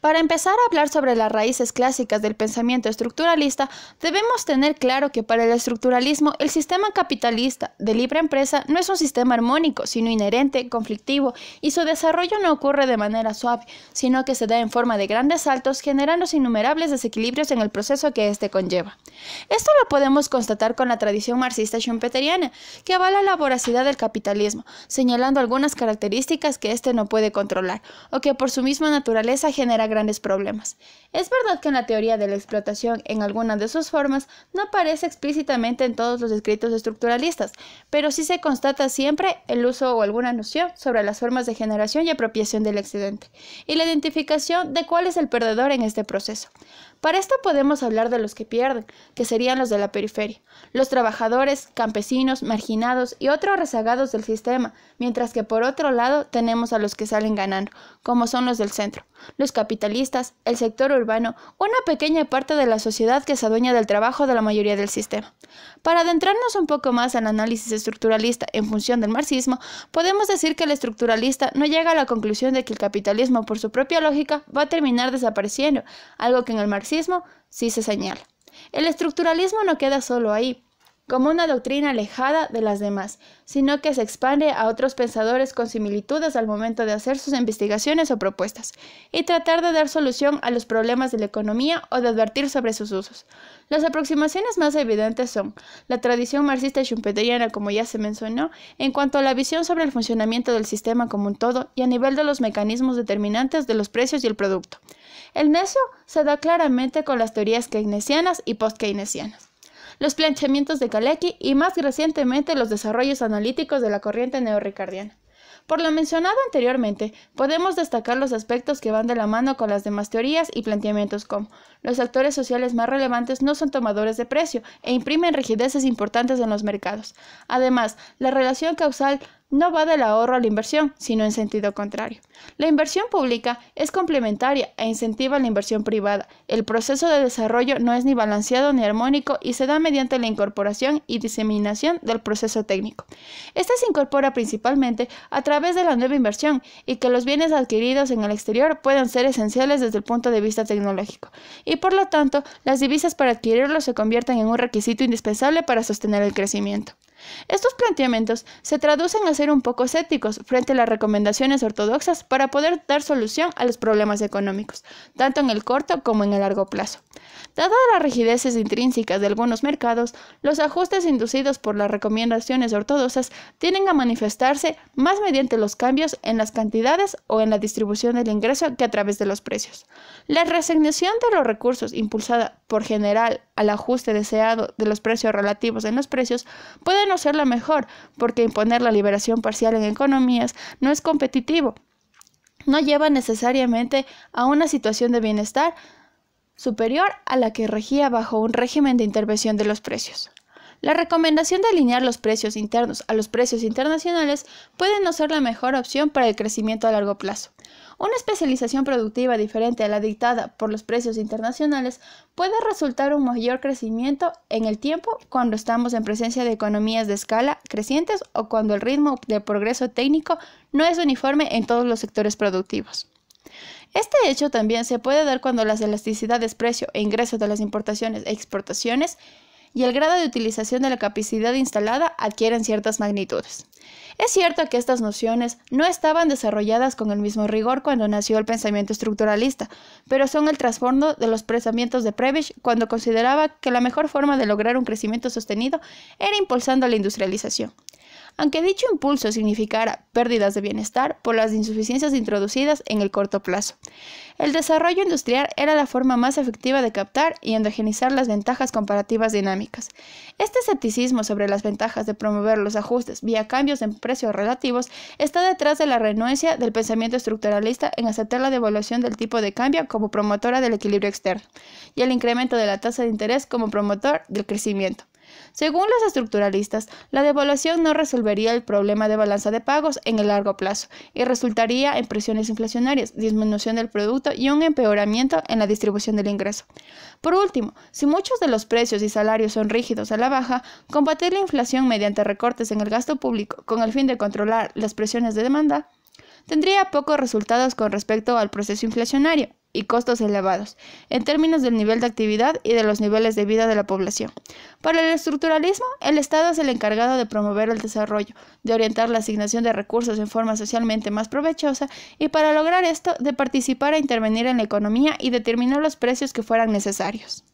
Para empezar a hablar sobre las raíces clásicas del pensamiento estructuralista, debemos tener claro que para el estructuralismo el sistema capitalista de libre empresa no es un sistema armónico, sino inherente, conflictivo, y su desarrollo no ocurre de manera suave, sino que se da en forma de grandes saltos, generando innumerables desequilibrios en el proceso que éste conlleva. Esto lo podemos constatar con la tradición marxista schumpeteriana, que avala la voracidad del capitalismo, señalando algunas características que éste no puede controlar, o que por su misma naturaleza genera grandes problemas. Es verdad que la teoría de la explotación, en alguna de sus formas, no aparece explícitamente en todos los escritos estructuralistas, pero sí se constata siempre el uso o alguna noción sobre las formas de generación y apropiación del excedente, y la identificación de cuál es el perdedor en este proceso. Para esto podemos hablar de los que pierden, que serían los de la periferia, los trabajadores, campesinos, marginados y otros rezagados del sistema, mientras que por otro lado tenemos a los que salen ganando, como son los del centro, los capitalistas, capitalistas, el sector urbano, una pequeña parte de la sociedad que se adueña del trabajo de la mayoría del sistema. Para adentrarnos un poco más al análisis estructuralista en función del marxismo, podemos decir que el estructuralista no llega a la conclusión de que el capitalismo por su propia lógica va a terminar desapareciendo, algo que en el marxismo sí se señala. El estructuralismo no queda solo ahí, como una doctrina alejada de las demás, sino que se expande a otros pensadores con similitudes al momento de hacer sus investigaciones o propuestas, y tratar de dar solución a los problemas de la economía o de advertir sobre sus usos. Las aproximaciones más evidentes son la tradición marxista y schumpeteriana, como ya se mencionó, en cuanto a la visión sobre el funcionamiento del sistema como un todo y a nivel de los mecanismos determinantes de los precios y el producto. El necio se da claramente con las teorías keynesianas y post-keynesianas los planchamientos de Kalecki y más recientemente los desarrollos analíticos de la corriente neoricardiana. Por lo mencionado anteriormente, podemos destacar los aspectos que van de la mano con las demás teorías y planteamientos como los actores sociales más relevantes no son tomadores de precio e imprimen rigideces importantes en los mercados. Además, la relación causal no va del ahorro a la inversión, sino en sentido contrario. La inversión pública es complementaria e incentiva la inversión privada. El proceso de desarrollo no es ni balanceado ni armónico y se da mediante la incorporación y diseminación del proceso técnico. Este se incorpora principalmente a través de la nueva inversión y que los bienes adquiridos en el exterior puedan ser esenciales desde el punto de vista tecnológico. Y por lo tanto, las divisas para adquirirlos se convierten en un requisito indispensable para sostener el crecimiento. Estos planteamientos se traducen a ser un poco escépticos frente a las recomendaciones ortodoxas para poder dar solución a los problemas económicos, tanto en el corto como en el largo plazo. Dadas las rigideces intrínsecas de algunos mercados, los ajustes inducidos por las recomendaciones ortodoxas tienden a manifestarse más mediante los cambios en las cantidades o en la distribución del ingreso que a través de los precios. La resignación de los recursos impulsada por general al ajuste deseado de los precios relativos en los precios puede no ser la mejor, porque imponer la liberación parcial en economías no es competitivo, no lleva necesariamente a una situación de bienestar superior a la que regía bajo un régimen de intervención de los precios. La recomendación de alinear los precios internos a los precios internacionales puede no ser la mejor opción para el crecimiento a largo plazo. Una especialización productiva diferente a la dictada por los precios internacionales puede resultar un mayor crecimiento en el tiempo cuando estamos en presencia de economías de escala crecientes o cuando el ritmo de progreso técnico no es uniforme en todos los sectores productivos. Este hecho también se puede dar cuando las elasticidades precio e ingreso de las importaciones e exportaciones y el grado de utilización de la capacidad instalada adquieren ciertas magnitudes. Es cierto que estas nociones no estaban desarrolladas con el mismo rigor cuando nació el pensamiento estructuralista, pero son el trasfondo de los pensamientos de Prebisch cuando consideraba que la mejor forma de lograr un crecimiento sostenido era impulsando la industrialización aunque dicho impulso significara pérdidas de bienestar por las insuficiencias introducidas en el corto plazo. El desarrollo industrial era la forma más efectiva de captar y endogenizar las ventajas comparativas dinámicas. Este escepticismo sobre las ventajas de promover los ajustes vía cambios en precios relativos está detrás de la renuencia del pensamiento estructuralista en aceptar la devaluación del tipo de cambio como promotora del equilibrio externo y el incremento de la tasa de interés como promotor del crecimiento. Según los estructuralistas, la devaluación no resolvería el problema de balanza de pagos en el largo plazo y resultaría en presiones inflacionarias, disminución del producto y un empeoramiento en la distribución del ingreso. Por último, si muchos de los precios y salarios son rígidos a la baja, combatir la inflación mediante recortes en el gasto público con el fin de controlar las presiones de demanda tendría pocos resultados con respecto al proceso inflacionario y costos elevados, en términos del nivel de actividad y de los niveles de vida de la población. Para el estructuralismo, el Estado es el encargado de promover el desarrollo, de orientar la asignación de recursos en forma socialmente más provechosa y para lograr esto, de participar e intervenir en la economía y determinar los precios que fueran necesarios.